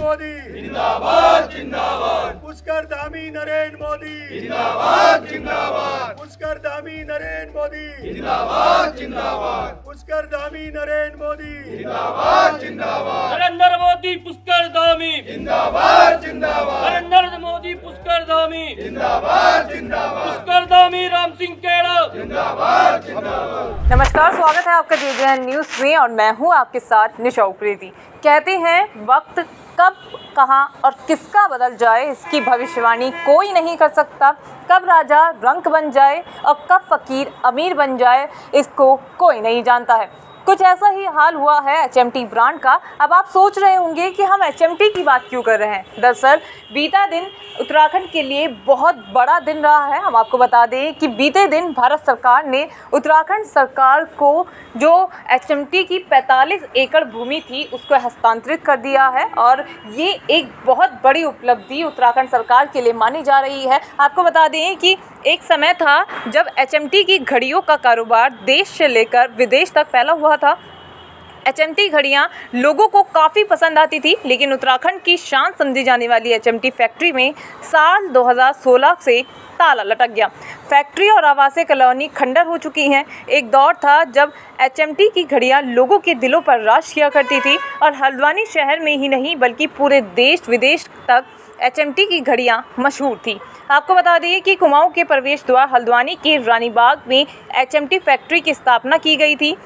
मोदी जिंदाबाद जिंदाबाद पुष्कर धामी नरेंद्र मोदी जिंदाबाद जिंदाबाद पुष्कर धामी नरेंद्र मोदी जिंदाबाद जिंदाबाद पुष्कर धामी नरेंद्र मोदी जिंदाबाद जिंदाबाद नरेंद्र मोदी पुष्कर धामी जिंदाबाद जिंदाबाद नरेंद्र मोदी पुष्कर धामी जिंदाबाद जिंदाबाद पुष्कर धामी राम सिंह केड़ा जिंदाबाद जिंदाबाद नमस्कार स्वागत है आपका जे न्यूज में और मैं हूँ आपके साथ निशा उप्रेती कहते हैं वक्त कब कहाँ और किसका बदल जाए इसकी भविष्यवाणी कोई नहीं कर सकता कब राजा रंक बन जाए और कब फ़कीर अमीर बन जाए इसको कोई नहीं जानता है कुछ ऐसा ही हाल हुआ है एच ब्रांड का अब आप सोच रहे होंगे कि हम एच की बात क्यों कर रहे हैं दरअसल बीता दिन उत्तराखंड के लिए बहुत बड़ा दिन रहा है हम आपको बता दें कि बीते दिन भारत सरकार ने उत्तराखंड सरकार को जो एच की 45 एकड़ भूमि थी उसको हस्तांतरित कर दिया है और ये एक बहुत बड़ी उपलब्धि उत्तराखंड सरकार के लिए मानी जा रही है आपको बता दें कि एक समय था जब एच की घड़ियों का कारोबार देश से लेकर विदेश तक फैला हुआ था एच एम टी घड़ियाँ लोगों को काफ़ी पसंद आती थी लेकिन उत्तराखंड की शान समझी जाने वाली एच एम टी फैक्ट्री में साल 2016 से ताला लटक गया फैक्ट्री और आवासीय कॉलोनी खंडर हो चुकी हैं एक दौर था जब एच एम टी की घड़ियाँ लोगों के दिलों पर राज किया करती थी और हल्द्वानी शहर में ही नहीं बल्कि पूरे देश विदेश तक एच की घड़ियाँ मशहूर थी आपको बता दें कि कुमाऊं के प्रवेश द्वार हल्द्वानी के रानीबाग में एच फैक्ट्री की स्थापना की गई थी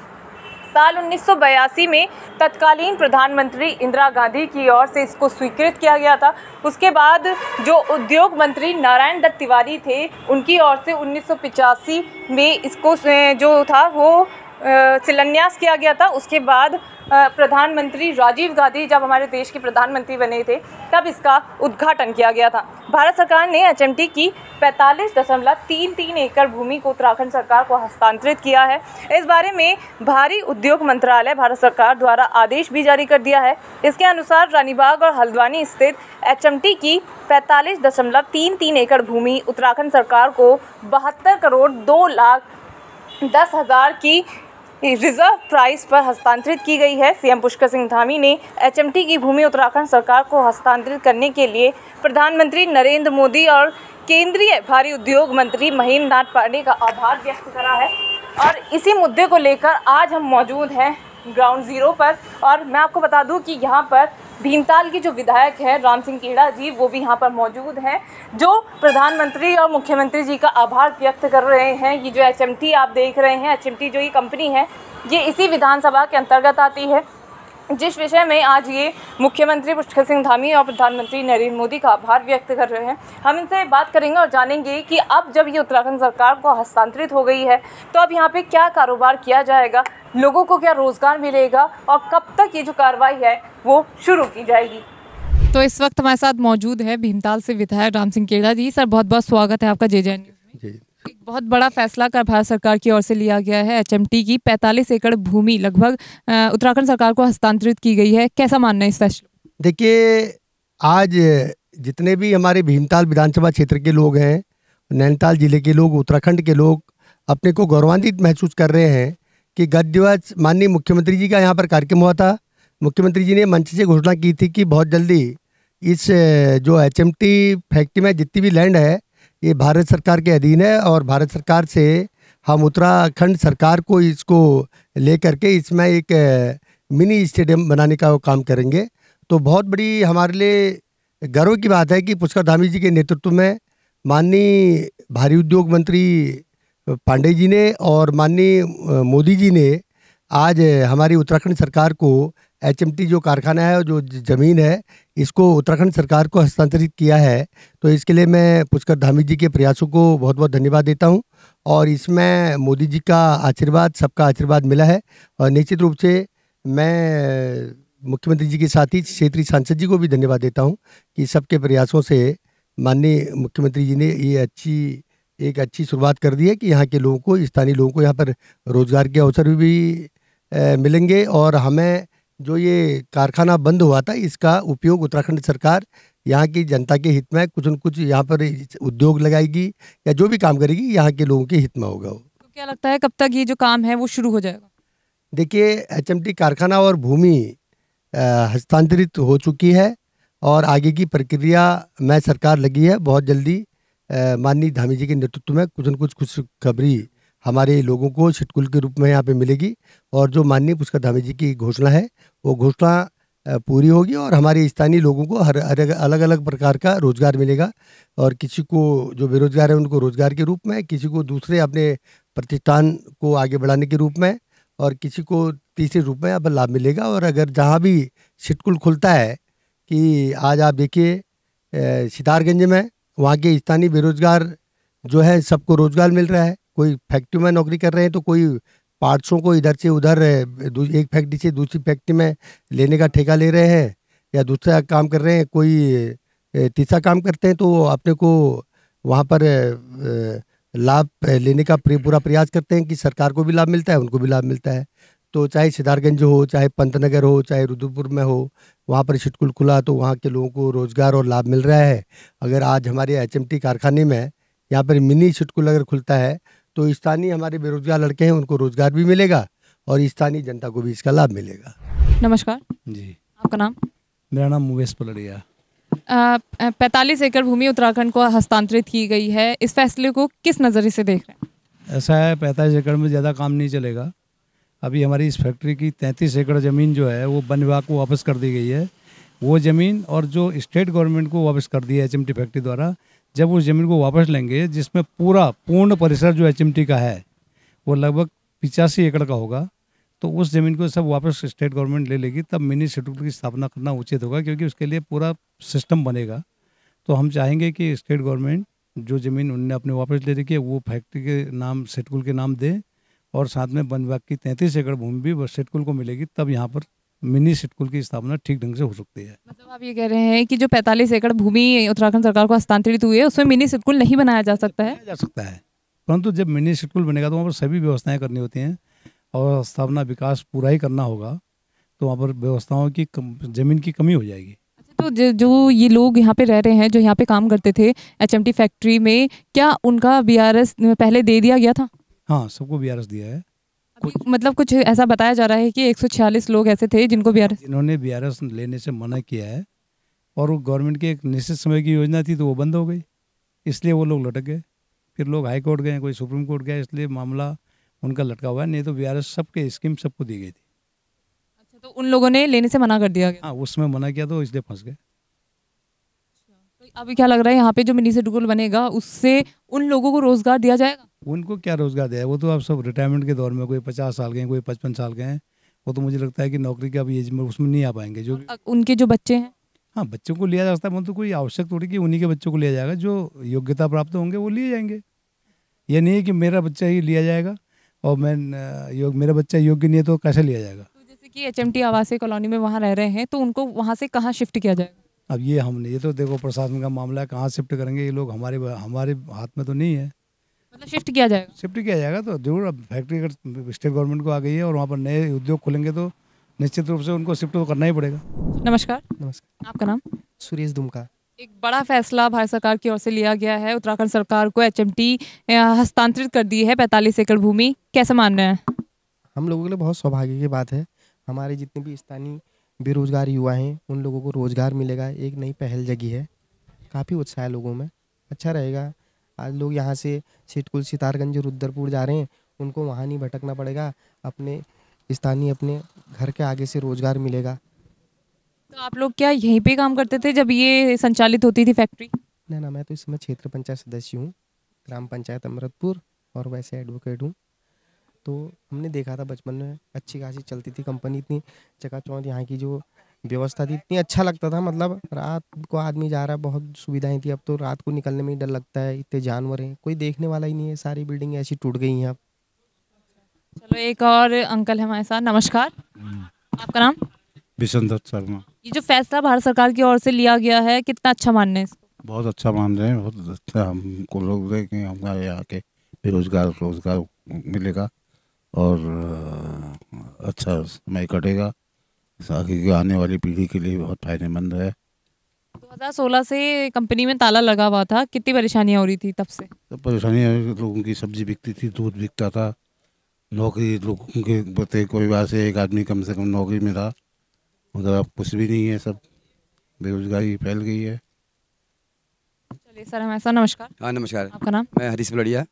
साल 1982 में तत्कालीन प्रधानमंत्री इंदिरा गांधी की ओर से इसको स्वीकृत किया गया था उसके बाद जो उद्योग मंत्री नारायण दत्त तिवारी थे उनकी ओर से उन्नीस में इसको जो था वो शिलान्यास किया गया था उसके बाद प्रधानमंत्री राजीव गांधी जब हमारे देश के प्रधानमंत्री बने थे तब इसका उद्घाटन किया गया था भारत सरकार ने एच की पैंतालीस दशमलव तीन तीन एकड़ भूमि को उत्तराखंड सरकार को हस्तांतरित किया है इस बारे में भारी उद्योग मंत्रालय भारत सरकार द्वारा आदेश भी जारी कर दिया है इसके अनुसार रानीबाग और हल्द्वानी स्थित एच की पैंतालीस दशमलव तीन तीन एकड़ भूमि उत्तराखंड सरकार को बहत्तर करोड़ दो लाख दस हज़ार की रिजर्व प्राइस पर हस्तांतरित की गई है सीएम पुष्कर सिंह धामी ने एचएमटी की भूमि उत्तराखंड सरकार को हस्तांतरित करने के लिए प्रधानमंत्री नरेंद्र मोदी और केंद्रीय भारी उद्योग मंत्री महेंद्र नाथ पांडे का आभार व्यक्त करा है और इसी मुद्दे को लेकर आज हम मौजूद हैं ग्राउंड ज़ीरो पर और मैं आपको बता दूं कि यहाँ पर भीमताल की जो विधायक है राम सिंह कीड़ा जी वो भी यहाँ पर मौजूद हैं जो प्रधानमंत्री और मुख्यमंत्री जी का आभार व्यक्त कर रहे हैं ये जो एच आप देख रहे हैं एच जो ये कंपनी है ये इसी विधानसभा के अंतर्गत आती है जिस विषय में आज ये मुख्यमंत्री पुष्कर सिंह धामी और प्रधानमंत्री नरेंद्र मोदी का आभार व्यक्त कर रहे हैं हम इनसे बात करेंगे और जानेंगे कि अब जब ये उत्तराखंड सरकार को हस्तांतरित हो गई है तो अब यहाँ पे क्या कारोबार किया जाएगा लोगों को क्या रोज़गार मिलेगा और कब तक ये जो कार्रवाई है वो शुरू की जाएगी तो इस वक्त हमारे साथ मौजूद है भीमताल से विधायक राम सिंह केड़ा जी सर बहुत बहुत स्वागत है आपका जे जे एन एक बहुत बड़ा फैसला कर भारत सरकार की ओर से लिया गया है एचएमटी की 45 एकड़ भूमि लगभग उत्तराखंड सरकार को हस्तांतरित की गई है कैसा मानना है इस फैसले देखिए आज जितने भी हमारे भीमताल विधानसभा क्षेत्र के लोग हैं नैनीताल जिले के लोग उत्तराखंड के लोग अपने को गौरवान्वित महसूस कर रहे हैं कि गत दिवस माननीय मुख्यमंत्री जी का यहाँ पर कार्यक्रम हुआ था मुख्यमंत्री जी ने मंच से घोषणा की थी कि बहुत जल्दी इस जो एच फैक्ट्री में जितनी भी लैंड है ये भारत सरकार के अधीन है और भारत सरकार से हम उत्तराखंड सरकार को इसको ले करके इसमें एक मिनी स्टेडियम बनाने का काम करेंगे तो बहुत बड़ी हमारे लिए गर्व की बात है कि पुष्कर धामी जी के नेतृत्व में माननीय भारी उद्योग मंत्री पांडे जी ने और माननीय मोदी जी ने आज हमारी उत्तराखंड सरकार को एच जो कारखाना है और जो ज़मीन है इसको उत्तराखंड सरकार को हस्तांतरित किया है तो इसके लिए मैं पुष्कर धामी जी के प्रयासों को बहुत बहुत धन्यवाद देता हूँ और इसमें मोदी जी का आशीर्वाद सबका आशीर्वाद मिला है और निश्चित रूप से मैं मुख्यमंत्री जी के साथ ही क्षेत्रीय सांसद जी को भी धन्यवाद देता हूँ कि सबके प्रयासों से माननीय मुख्यमंत्री जी ने ये अच्छी एक अच्छी शुरुआत कर दी है कि यहाँ के लोगों को स्थानीय लोगों को यहाँ पर रोज़गार के अवसर भी, भी मिलेंगे और हमें जो ये कारखाना बंद हुआ था इसका उपयोग उत्तराखंड सरकार यहाँ की जनता के हित में कुछ न कुछ यहाँ पर उद्योग लगाएगी या जो भी काम करेगी यहाँ के लोगों के हित में होगा वो तो क्या लगता है कब तक ये जो काम है वो शुरू हो जाएगा देखिए एचएमटी कारखाना और भूमि हस्तांतरित हो चुकी है और आगे की प्रक्रिया में सरकार लगी है बहुत जल्दी माननीय धामी जी के नेतृत्व में कुछ न कुछ खुशखबरी हमारे लोगों को छिटकुल के रूप में यहाँ पे मिलेगी और जो माननीय पुष्कर धामी जी की घोषणा है वो घोषणा पूरी होगी और हमारे स्थानीय लोगों को हर अलग अलग प्रकार का रोजगार मिलेगा और किसी को जो बेरोजगार है उनको रोजगार के रूप में किसी को दूसरे अपने प्रतिष्ठान को आगे बढ़ाने के रूप में और किसी को तीसरे रूप में अब लाभ मिलेगा और अगर जहाँ भी छिटकुल खुलता है कि आज आप देखिए सितारगंज में वहाँ के स्थानीय बेरोजगार जो है सबको रोजगार मिल रहा है कोई फैक्ट्री में नौकरी कर रहे हैं तो कोई पार्ट्सों को इधर से उधर एक फैक्ट्री से दूसरी फैक्ट्री में लेने का ठेका ले रहे हैं या दूसरा काम कर रहे हैं कोई तीसरा काम करते हैं तो अपने को वहाँ पर लाभ लेने का पूरा प्रयास करते हैं कि सरकार को भी लाभ मिलता है उनको भी लाभ मिलता है तो चाहे सिद्धारगंज हो चाहे पंतनगर हो चाहे रुद्रपुर में हो वहाँ पर छिटकुल खुला तो वहाँ के लोगों को रोज़गार और लाभ मिल रहा है अगर आज हमारे एच कारखाने में यहाँ पर मिनी छिटकुल अगर खुलता है तो स्थानीय हमारे बेरोजगार लड़के हैं उनको रोजगार भी मिलेगा और स्थानीय जनता को भी इसका लाभ मिलेगा नमस्कार जी आपका नाम मेरा नाम मुवेश पलड़िया पैतालीस एकड़ भूमि उत्तराखंड को हस्तांतरित की गई है इस फैसले को किस नज़रिए से देख रहे हैं ऐसा है पैंतालीस एकड़ में ज़्यादा काम नहीं चलेगा अभी हमारी इस फैक्ट्री की तैंतीस एकड़ ज़मीन जो है वो वन विभाग को वापस कर दी गई है वो ज़मीन और जो स्टेट गवर्नमेंट को वापस कर दी है एच फैक्ट्री द्वारा जब उस ज़मीन को वापस लेंगे जिसमें पूरा पूर्ण परिसर जो एच का है वो लगभग पिचासी एकड़ का होगा तो उस ज़मीन को सब वापस स्टेट गवर्नमेंट ले लेगी तब मिनी शेड्यूल की स्थापना करना उचित होगा क्योंकि उसके लिए पूरा सिस्टम बनेगा तो हम चाहेंगे कि स्टेट गवर्नमेंट जो ज़मीन उनने अपने वापस ले रखी है वो फैक्ट्री के नाम सेटकुल के नाम दे और साथ में वन विभाग की तैंतीस एकड़ भूमि भी सेटकुल को मिलेगी तब यहाँ पर मिनी सिटकुल की स्थापना ठीक ढंग से हो सकती है मतलब आप ये कह रहे हैं कि जो 45 एकड़ भूमि उत्तराखंड सरकार को हस्तांतरित हुई है उसमें मिनी सिटकुल नहीं बनाया जा सकता है जा सकता है परंतु जब मिनी सिटकुल बनेगा तो वहाँ पर सभी व्यवस्थाएं करनी होती हैं और स्थापना विकास पूरा ही करना होगा तो वहाँ पर व्यवस्थाओं की कम, जमीन की कमी हो जाएगी अच्छा, तो जो ये लोग यहाँ पे रह रहे हैं जो यहाँ पे काम करते थे एच फैक्ट्री में क्या उनका बी पहले दे दिया गया था हाँ सबको बी दिया है मतलब कुछ ऐसा बताया जा रहा है कि 146 लोग ऐसे थे जिनको बी जिन्होंने बी लेने से मना किया है और वो गवर्नमेंट की एक निश्चित समय की योजना थी तो वो बंद हो गई इसलिए वो लोग लटक गए फिर लोग हाई कोर्ट गए कोई सुप्रीम कोर्ट गया इसलिए मामला उनका लटका हुआ है नहीं तो बी सबके स्कीम सबको दी गई थी अच्छा तो उन लोगों ने लेने से मना कर दिया हाँ उसमें मना किया तो इसलिए फंस गए अभी क्या लग रहा है यहाँ पे जो मिनी शेड्यूल बनेगा उससे उन लोगों को रोजगार दिया जाएगा उनको क्या रोजगार दिया वो तो आप सब रिटायरमेंट के दौर में कोई पचास साल के कोई पचपन साल के हैं वो तो मुझे लगता है कि नौकरी के अभी एज में उसमें नहीं आ पाएंगे जो उनके जो बच्चे हैं हाँ बच्चों को लिया जा सकता है मतलब कोई आवश्यक थोड़ी कि उन्हीं के बच्चों को लिया जाएगा जो योग्यता प्राप्त होंगे वो लिए जाएंगे ये नहीं है कि मेरा बच्चा ही लिया जाएगा और मैं योग मेरा बच्चा योग्य नहीं है तो कैसे लिया जाएगा तो जैसे कि एच एम आवासीय कॉलोनी में वहाँ रह रहे हैं तो उनको वहाँ से कहाँ शिफ्ट किया जाएगा अब ये हमने ये तो देखो प्रशासन का मामला है कहाँ शिफ्ट करेंगे ये लोग हमारे हमारे हाथ में तो नहीं है मतलब शिफ्ट किया जाएगा शिफ्ट किया जाएगा तो जरूर अब फैक्ट्री अगर स्टेट गवर्नमेंट को आ गई है और वहाँ पर नए उद्योग खुलेंगे तो निश्चित रूप से उनको शिफ्ट तो करना ही पड़ेगा नमस्कार नमस्कार आपका नाम सुरेश दुमका एक बड़ा फैसला भारत सरकार की ओर से लिया गया है उत्तराखंड सरकार को एच हस्तांतरित कर दी है पैंतालीस एकड़ भूमि कैसे मान रहे हैं हम लोगों के लिए बहुत सौभाग्य की बात है हमारे जितने भी स्थानीय बेरोज़गार युवा हैं उन लोगों को रोज़गार मिलेगा एक नई पहल जगी है काफ़ी उत्साह है लोगों में अच्छा रहेगा आज लोग यहाँ से सिटकुल सितारगंज रुद्रपुर जा रहे हैं उनको वहाँ नहीं भटकना पड़ेगा अपने स्थानीय अपने घर के आगे से रोज़गार मिलेगा तो आप लोग क्या यहीं पे काम करते थे जब ये संचालित होती थी फैक्ट्री ना ना मैं तो इसमें क्षेत्र पंचायत सदस्य हूँ ग्राम पंचायत अमृतपुर और वैसे एडवोकेट हूँ तो हमने देखा था बचपन में अच्छी खासी चलती थी कंपनी इतनी चकाचौंध यहाँ की जो व्यवस्था थी इतनी अच्छा लगता था मतलब रात को आदमी जा रहा बहुत सुविधाएं थी अब तो रात को निकलने में ही डर लगता है इतने जानवर हैं कोई देखने वाला ही नहीं है सारी बिल्डिंग ऐसी टूट गई हैं अब चलो एक और अंकल हमारे साथ नमस्कार हम्म। आपका नाम विशन शर्मा ये जो फैसला भारत सरकार की ओर से लिया गया है कितना अच्छा मानने इसको बहुत अच्छा मान रहे हैं बहुत अच्छा हमको लोग देखें हमारे यहाँ के बेरोजगार रोजगार मिलेगा और अच्छा समय कटेगा साकी की आने वाली पीढ़ी के लिए बहुत फायदेमंद है 2016 से कंपनी में ताला लगा हुआ था कितनी परेशानियां हो रही थी तब से तब परेशानियाँ लोगों की सब्जी बिकती थी दूध बिकता था नौकरी लोगों के कोई बात से एक आदमी कम से कम नौकरी में था मगर अब कुछ भी नहीं है सब बेरोजगारी फैल गई है चलिए सर हम ऐसा नमस्कार हाँ नमस्कार आपका नाम मैं हरीश बलड़िया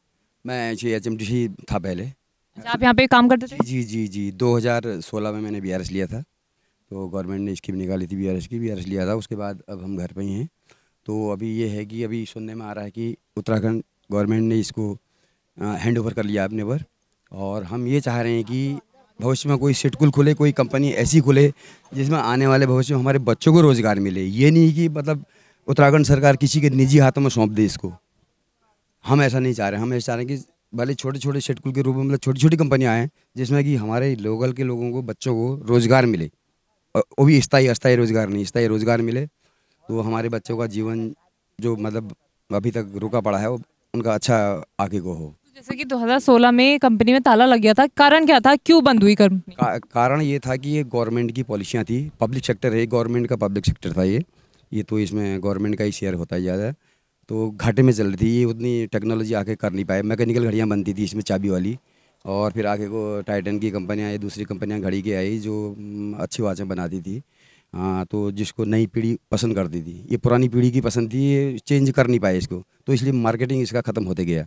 मैं जी एच एम था पहले अच्छा आप यहाँ पे काम करते थे जी जी जी 2016 में मैंने बी लिया था तो गवर्नमेंट ने स्कीम निकाली थी बी की बी लिया था उसके बाद अब हम घर पर ही हैं तो अभी ये है कि अभी सुनने में आ रहा है कि उत्तराखंड गवर्नमेंट ने इसको हैंड ओवर कर लिया अपने पर और हम ये चाह रहे हैं कि भविष्य में कोई सिटकुल खुले कोई कंपनी ऐसी खुले जिसमें आने वाले भविष्य में हमारे बच्चों को रोज़गार मिले ये नहीं कि मतलब उत्तराखंड सरकार किसी के निजी हाथों में सौंप दे इसको हम ऐसा नहीं चाह रहे हम ऐसा चाह रहे हैं कि भले छोटे छोटे शेटकुल के रूप में मतलब छोटी छोटी कंपनियाँ हैं जिसमें कि हमारे लोकल के लोगों को बच्चों को रोज़गार मिले और वो भी स्थायी अस्थायी रोज़गार नहीं स्थायी रोज़गार मिले तो हमारे बच्चों का जीवन जो मतलब अभी तक रुका पड़ा है वो उनका अच्छा आगे को हो तो जैसे कि 2016 में कंपनी में ताला लग गया था कारण क्या था क्यों बंद हुई कंपनी का, कारण ये था कि ये गवर्नमेंट की पॉलिसियाँ थी पब्लिक सेक्टर है गवर्नमेंट का पब्लिक सेक्टर था ये ये तो इसमें गवर्नमेंट का ही शेयर होता है ज़्यादा तो घाटे में चल रही थी ये उतनी टेक्नोलॉजी आके कर नहीं पाए मैकेनिकल घड़ियाँ बनती थी इसमें चाबी वाली और फिर आगे को टाइटन की कंपनियाँ या दूसरी कंपनियाँ घड़ी की आई जो अच्छी वाचें बनाती थी हाँ तो जिसको नई पीढ़ी पसंद करती थी ये पुरानी पीढ़ी की पसंद थी ये चेंज कर नहीं पाए इसको तो इसलिए मार्केटिंग इसका ख़त्म होते गया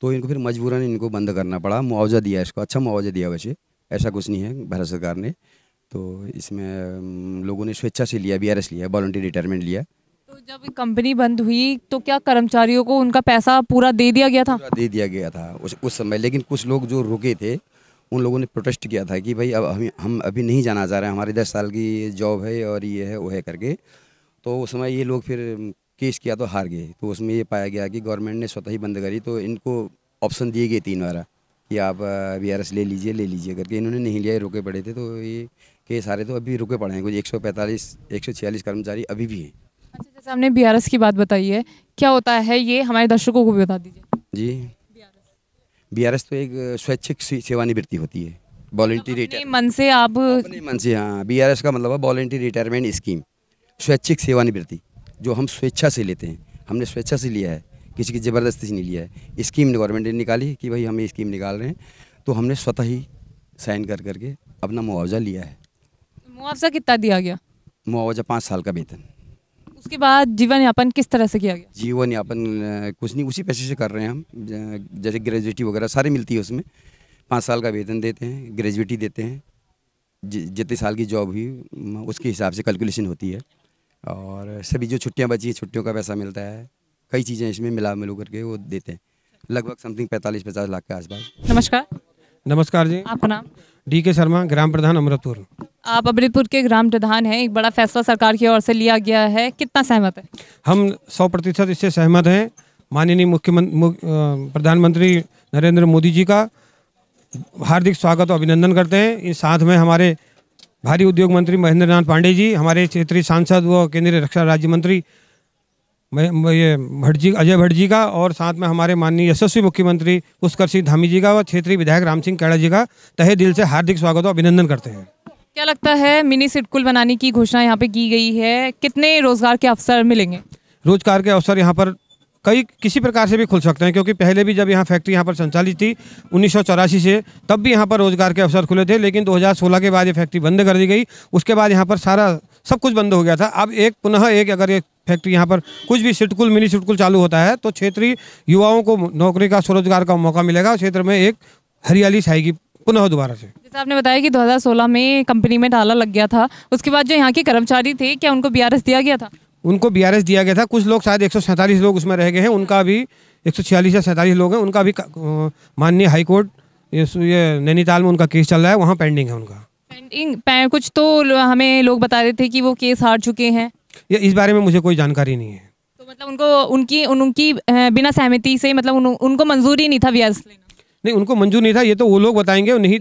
तो इनको फिर मजबूरन इनको बंद करना पड़ा मुआवजा दिया इसको अच्छा मुआवजा दिया वैसे ऐसा कुछ नहीं है भारत सरकार ने तो इसमें लोगों ने स्वेच्छा से लिया बी लिया वॉल्टी रिटायरमेंट लिया जब कंपनी बंद हुई तो क्या कर्मचारियों को उनका पैसा पूरा दे दिया गया था दे दिया गया था उस उस समय लेकिन कुछ लोग जो रुके थे उन लोगों ने प्रोटेस्ट किया था कि भाई अब हम हम अभी नहीं जाना चाह रहे हैं हमारे दस साल की जॉब है और ये है वो है करके तो उस समय ये लोग फिर केस किया तो हार गए तो उसमें ये पाया गया कि गवर्नमेंट ने स्वतः ही बंद करी तो इनको ऑप्शन दिए गए तीन बारह कि आप वी आर एस ले लीजिए ले लीजिए करके इन्होंने नहीं लिया रुके पड़े थे तो ये आ रहे तो अभी रुके पड़े हैं कुछ एक सौ पैंतालीस एक सौ छियालीस कर्मचारी अभी भी हैं जैसे हमने बीआरएस की बात बताई है क्या होता है ये हमारे दर्शकों को भी बता दीजिए जी बीआरएस तो एक स्वैच्छिक सेवानिवृत्ति होती है वॉलेंट्री मतलब रिटायरमेंट मन से आप मन से हाँ बी आर एस का मतलब है वॉलेंट्री रिटायरमेंट स्कीम स्वैच्छिक सेवानिवृत्ति जो हम स्वेच्छा से लेते हैं हमने स्वेच्छा से लिया है किसी की ज़बरदस्ती से नहीं लिया है स्कीम गवर्नमेंट ने निकाली कि भाई हम ये स्कीम निकाल रहे हैं तो हमने स्वतः ही साइन कर करके अपना मुआवजा लिया है मुआवजा कितना दिया गया मुआवजा पाँच साल का वेतन उसके बाद जीवन यापन किस तरह से किया गया जीवन यापन कुछ नहीं उसी पैसे से कर रहे हैं हम जैसे ग्रेजुएटी वगैरह सारी मिलती है उसमें पाँच साल का वेतन देते हैं ग्रेजुएटी देते हैं जितने साल की जॉब हुई उसके हिसाब से कैलकुलेशन होती है और सभी जो छुट्टियाँ बची हैं छुट्टियों का पैसा मिलता है कई चीज़ें इसमें मिला मिलू करके वो देते हैं लगभग समथिंग पैंतालीस पचास लाख के आसपास नमस्कार नमस्कार जी आपका नाम डी के शर्मा ग्राम प्रधान अमृतपुर आप अमृतपुर के ग्राम प्रधान हैं एक बड़ा फैसला सरकार की ओर से लिया गया है कितना सहमत है हम सौ प्रतिशत इससे सहमत हैं माननीय मुख्यमंत्री प्रधानमंत्री नरेंद्र मोदी जी का हार्दिक स्वागत और अभिनंदन करते हैं इन साथ में हमारे भारी उद्योग मंत्री महेंद्र नाथ पांडे जी हमारे क्षेत्रीय सांसद व केंद्रीय रक्षा राज्य मंत्री ये भट्ट जी अजय भट्ट जी का और साथ में हमारे माननीय यशस्वी मुख्यमंत्री पुष्कर सिंह धामी जी का और क्षेत्रीय विधायक राम सिंह कैड़ा जी का तहे दिल से हार्दिक स्वागत और अभिनंदन करते हैं क्या लगता है मिनी सिडकुल बनाने की घोषणा यहाँ पे की गई है कितने रोजगार के अवसर मिलेंगे रोजगार के अवसर यहाँ पर कई किसी प्रकार से भी खुल सकते हैं क्योंकि पहले भी जब यहाँ फैक्ट्री यहाँ पर संचालित थी उन्नीस से तब भी यहाँ पर रोजगार के अवसर खुले थे लेकिन 2016 के बाद ये फैक्ट्री बंद कर दी गई उसके बाद यहाँ पर सारा सब कुछ बंद हो गया था अब एक पुनः एक अगर एक फैक्ट्री यहाँ पर कुछ भी सिटकुल मिनी सिटकुल चालू होता है तो क्षेत्रीय युवाओं को नौकरी का स्वरोजगार का मौका मिलेगा क्षेत्र में एक हरियाली छाएगी पुनः दोबारा से जैसे आपने बताया कि 2016 में कंपनी में डाला लग गया था उसके बाद जो यहाँ के कर्मचारी थे क्या उनको बी दिया गया था उनको बी दिया गया था कुछ लोग शायद एक लोग उसमें रह गए हैं उनका भी एक या सैंतालीस लोग हैं उनका भी माननीय हाईकोर्ट ये नैनीताल में उनका केस चल रहा है वहाँ पेंडिंग है उनका पेंडिंग कुछ तो हमें लोग बता रहे थे कि वो केस हार चुके हैं ये इस बारे में मुझे कोई जानकारी नहीं है तो मतलब उनको उनकी उनकी बिना सहमति से मतलब उन, उनको मंजूरी नहीं था व्यास लेना नहीं उनको मंजूर नहीं था ये तो वो लोग बताएंगे नहीं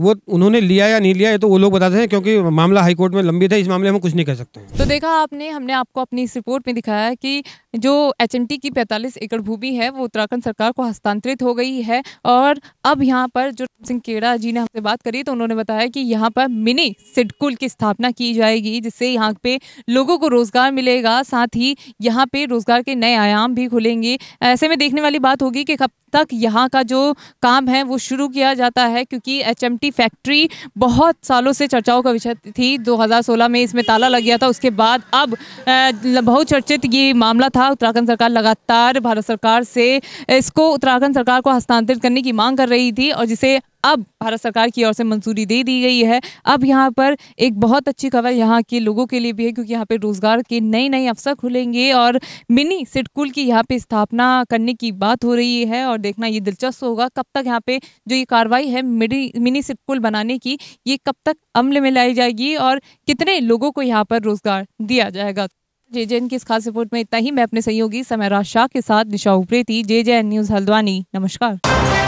वो उन्होंने लिया या नहीं लिया ये तो वो लोग बताते हैं क्योंकि मामला हाईकोर्ट में लंबी था इस मामले में कुछ नहीं कह सकते तो देखा आपने हमने आपको अपनी इस रिपोर्ट में दिखाया कि जो एच की 45 एकड़ भूमि है वो उत्तराखंड सरकार को हस्तांतरित हो गई है और अब यहाँ पर जो सिंह केड़ा जी ने हमसे बात करी तो उन्होंने बताया कि यहाँ पर मिनी सिडकुल की स्थापना की जाएगी जिससे यहाँ पे लोगों को रोजगार मिलेगा साथ ही यहाँ पे रोजगार के नए आयाम भी खुलेंगे ऐसे में देखने वाली बात होगी कि कब तक यहाँ का जो काम है वो शुरू किया जाता है क्योंकि एच की फैक्ट्री बहुत सालों से चर्चाओं का विषय थी 2016 में इसमें ताला लग गया था उसके बाद अब बहुचर्चित ये मामला था उत्तराखंड सरकार लगातार भारत सरकार से इसको उत्तराखंड सरकार को हस्तांतरित करने की मांग कर रही थी और जिसे अब भारत सरकार की ओर से मंजूरी दे दी गई है अब यहाँ पर एक बहुत अच्छी खबर यहाँ के लोगों के लिए भी है क्योंकि यहाँ पे रोज़गार के नए नए अवसर खुलेंगे और मिनी सिडकुल की यहाँ पे स्थापना करने की बात हो रही है और देखना ये दिलचस्प होगा कब तक यहाँ पे जो ये कार्रवाई है मिनी मिनी सिडकुल बनाने की ये कब तक अमल में लाई जाएगी और कितने लोगों को यहाँ पर रोज़गार दिया जाएगा जे जे की इस खास रिपोर्ट में इतना ही मैं अपने सहयोगी समयराज शाह के साथ Disha Upreti J J news Haldwani नमस्कार